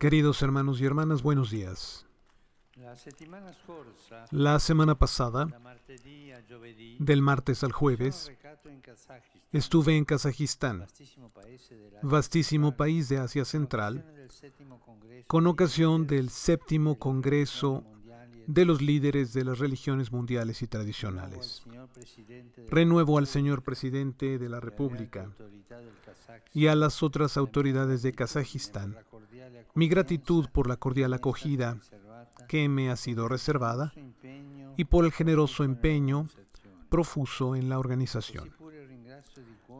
Queridos hermanos y hermanas, buenos días. La semana pasada, del martes al jueves, estuve en Kazajistán, vastísimo país de Asia Central, con ocasión del séptimo Congreso de los líderes de las religiones mundiales y tradicionales. Renuevo al señor presidente de la República y a las otras autoridades de Kazajistán mi gratitud por la cordial acogida que me ha sido reservada y por el generoso empeño profuso en la organización.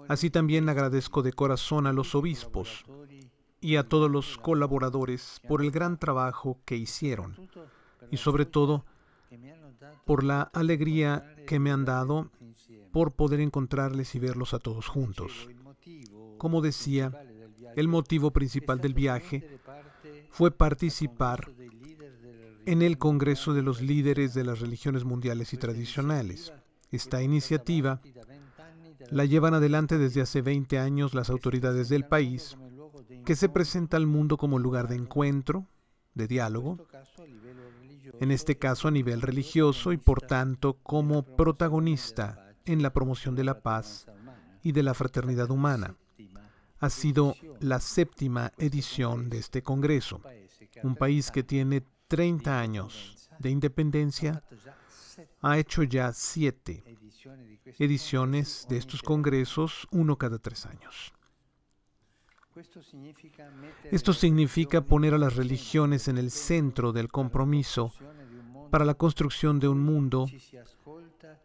Así también agradezco de corazón a los obispos y a todos los colaboradores por el gran trabajo que hicieron y sobre todo por la alegría que me han dado por poder encontrarles y verlos a todos juntos. Como decía, el motivo principal del viaje fue participar en el Congreso de los Líderes de las Religiones Mundiales y Tradicionales. Esta iniciativa la llevan adelante desde hace 20 años las autoridades del país, que se presenta al mundo como lugar de encuentro, de diálogo, en este caso a nivel religioso y por tanto como protagonista en la promoción de la paz y de la fraternidad humana. Ha sido la séptima edición de este Congreso, un país que tiene 30 años de independencia, ha hecho ya siete ediciones de estos congresos, uno cada tres años. Esto significa poner a las religiones en el centro del compromiso para la construcción de un mundo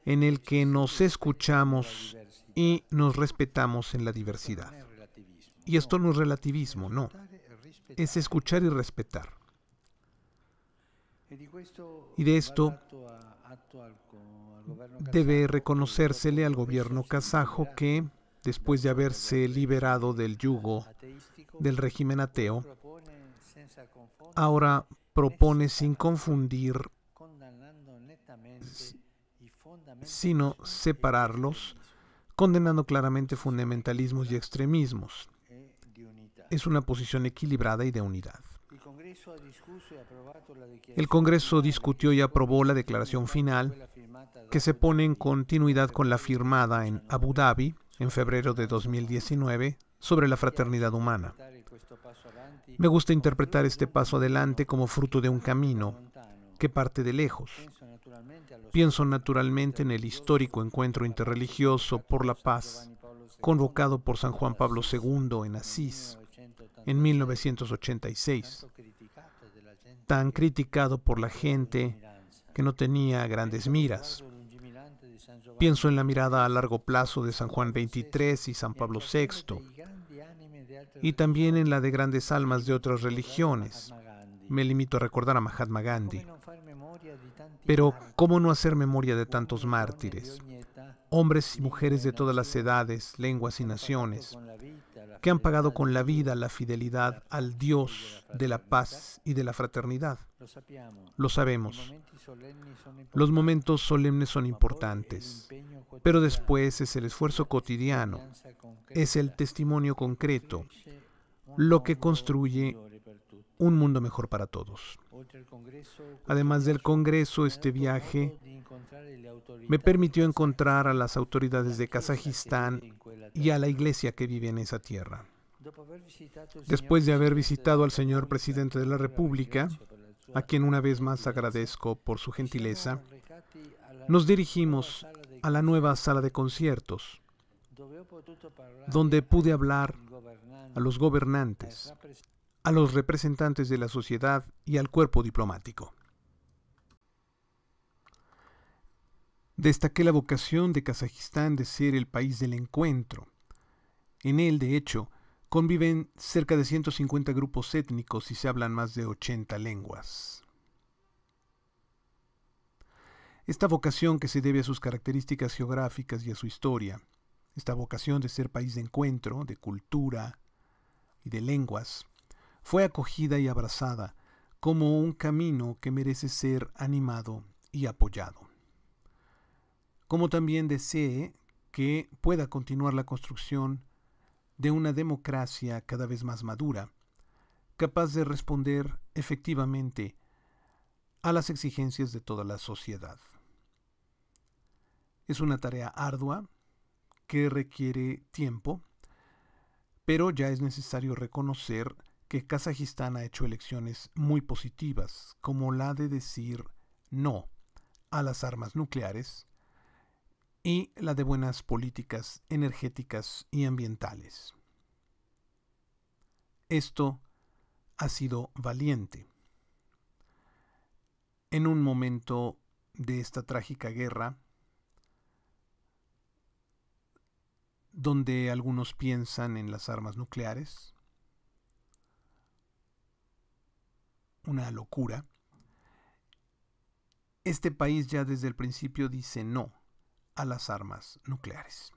en el que nos escuchamos y nos respetamos en la diversidad. Y esto no es relativismo, no. Es escuchar y respetar. Y de esto debe reconocérsele al gobierno kazajo que después de haberse liberado del yugo del régimen ateo, ahora propone sin confundir, sino separarlos, condenando claramente fundamentalismos y extremismos. Es una posición equilibrada y de unidad. El Congreso discutió y aprobó la declaración final que se pone en continuidad con la firmada en Abu Dhabi en febrero de 2019 sobre la fraternidad humana. Me gusta interpretar este paso adelante como fruto de un camino que parte de lejos. Pienso naturalmente en el histórico encuentro interreligioso por la paz convocado por San Juan Pablo II en Asís en 1986 tan criticado por la gente que no tenía grandes miras. Pienso en la mirada a largo plazo de San Juan XXIII y San Pablo VI, y también en la de grandes almas de otras religiones. Me limito a recordar a Mahatma Gandhi. Pero, ¿cómo no hacer memoria de tantos mártires? Hombres y mujeres de todas las edades, lenguas y naciones, que han pagado con la vida la fidelidad al Dios de la paz y de la fraternidad. Lo sabemos. Los momentos solemnes son importantes, pero después es el esfuerzo cotidiano, es el testimonio concreto, lo que construye un mundo mejor para todos. Además del Congreso, este viaje me permitió encontrar a las autoridades de Kazajistán y a la iglesia que vive en esa tierra. Después de haber visitado al señor presidente de la República, a quien una vez más agradezco por su gentileza, nos dirigimos a la nueva sala de conciertos, donde pude hablar a los gobernantes, a los representantes de la sociedad y al cuerpo diplomático. Destaqué la vocación de Kazajistán de ser el país del encuentro. En él, de hecho, conviven cerca de 150 grupos étnicos y se hablan más de 80 lenguas. Esta vocación que se debe a sus características geográficas y a su historia, esta vocación de ser país de encuentro, de cultura y de lenguas, fue acogida y abrazada como un camino que merece ser animado y apoyado. Como también desee que pueda continuar la construcción de una democracia cada vez más madura, capaz de responder efectivamente a las exigencias de toda la sociedad. Es una tarea ardua que requiere tiempo, pero ya es necesario reconocer que Kazajistán ha hecho elecciones muy positivas, como la de decir no a las armas nucleares y la de buenas políticas energéticas y ambientales. Esto ha sido valiente. En un momento de esta trágica guerra, donde algunos piensan en las armas nucleares, una locura, este país ya desde el principio dice no a las armas nucleares.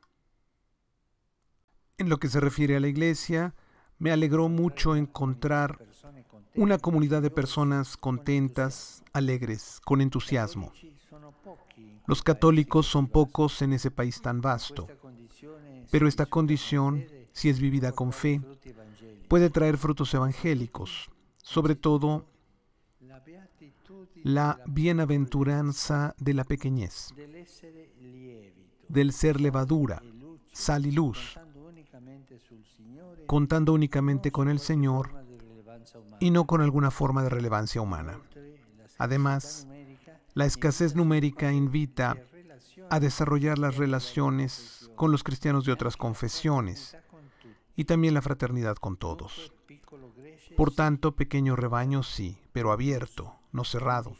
En lo que se refiere a la iglesia, me alegró mucho encontrar una comunidad de personas contentas, alegres, con entusiasmo. Los católicos son pocos en ese país tan vasto, pero esta condición, si es vivida con fe, puede traer frutos evangélicos, sobre todo la bienaventuranza de la pequeñez, del ser levadura, sal y luz, contando únicamente con el Señor y no con alguna forma de relevancia humana. Además, la escasez numérica invita a desarrollar las relaciones con los cristianos de otras confesiones y también la fraternidad con todos. Por tanto, pequeño rebaño sí, pero abierto, no cerrado,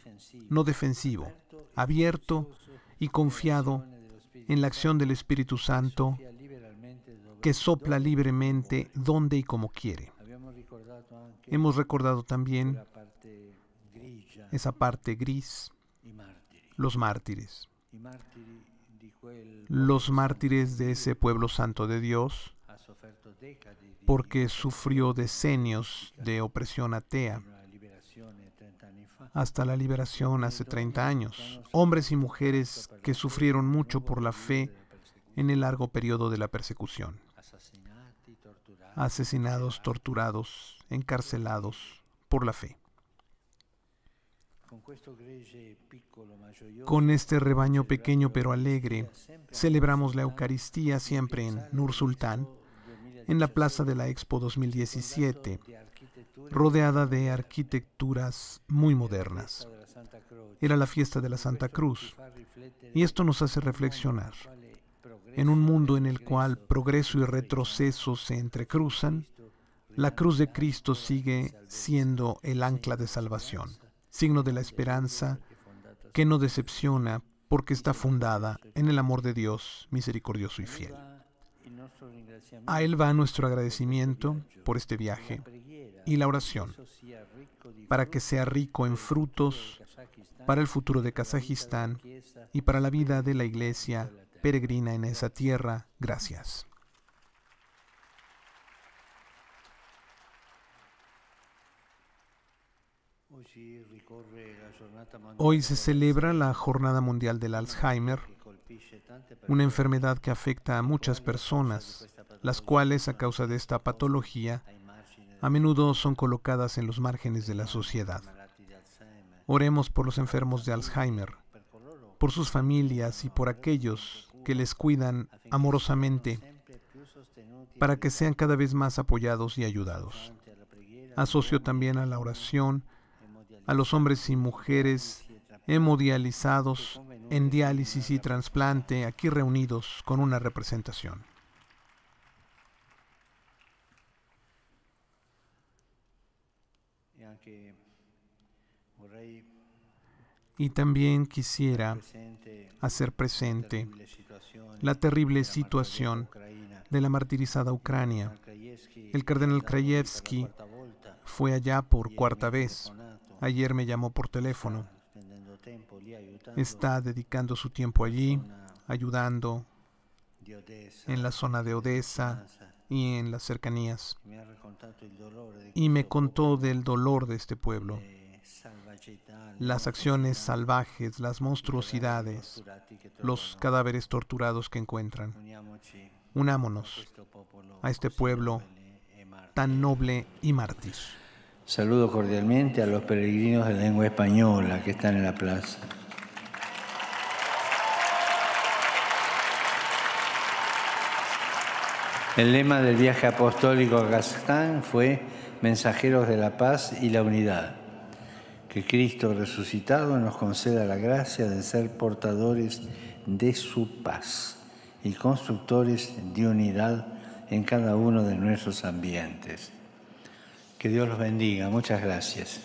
no defensivo, abierto y confiado en la acción del Espíritu Santo que sopla libremente donde y como quiere. Hemos recordado también esa parte gris, los mártires, los mártires de ese pueblo santo de Dios porque sufrió decenios de opresión atea hasta la liberación hace 30 años. Hombres y mujeres que sufrieron mucho por la fe en el largo periodo de la persecución. Asesinados, torturados, encarcelados por la fe. Con este rebaño pequeño pero alegre, celebramos la Eucaristía siempre en Nur Sultán en la plaza de la Expo 2017, rodeada de arquitecturas muy modernas. Era la fiesta de la Santa Cruz y esto nos hace reflexionar. En un mundo en el cual progreso y retroceso se entrecruzan, la cruz de Cristo sigue siendo el ancla de salvación, signo de la esperanza que no decepciona porque está fundada en el amor de Dios misericordioso y fiel. A Él va nuestro agradecimiento por este viaje y la oración para que sea rico en frutos para el futuro de Kazajistán y para la vida de la iglesia peregrina en esa tierra. Gracias. Hoy se celebra la Jornada Mundial del Alzheimer una enfermedad que afecta a muchas personas, las cuales a causa de esta patología a menudo son colocadas en los márgenes de la sociedad. Oremos por los enfermos de Alzheimer, por sus familias y por aquellos que les cuidan amorosamente para que sean cada vez más apoyados y ayudados. Asocio también a la oración a los hombres y mujeres hemodializados en diálisis y trasplante aquí reunidos con una representación. Y también quisiera hacer presente la terrible situación de la martirizada Ucrania. El cardenal Krajewski fue allá por cuarta vez. Ayer me llamó por teléfono está dedicando su tiempo allí, ayudando en la zona de Odessa y en las cercanías. Y me contó del dolor de este pueblo, las acciones salvajes, las monstruosidades, los cadáveres torturados que encuentran. Unámonos a este pueblo tan noble y mártir. Saludo cordialmente a los peregrinos de lengua española que están en la plaza. El lema del viaje apostólico a Kazajstán fue Mensajeros de la Paz y la Unidad. Que Cristo resucitado nos conceda la gracia de ser portadores de su paz y constructores de unidad en cada uno de nuestros ambientes. Que Dios los bendiga. Muchas gracias.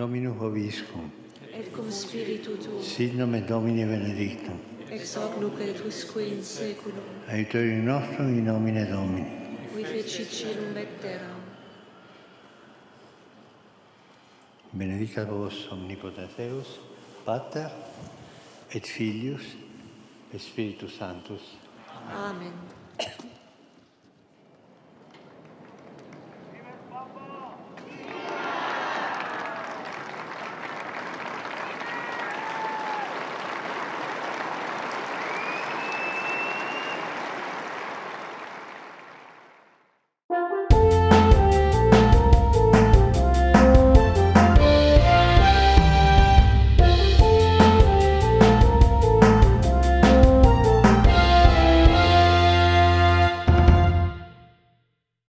Dominum vobiscum. Et cum spiritu tuo. Sit nomen Domini benedictum. Ex hoc lucet usque in saeculum. Aiutorium nostrum in nomine Domini. Qui feci cilum et terra. Benedicat vos omnipotens Deus, Pater et Filius et Spiritus Sanctus. Amen. Amen.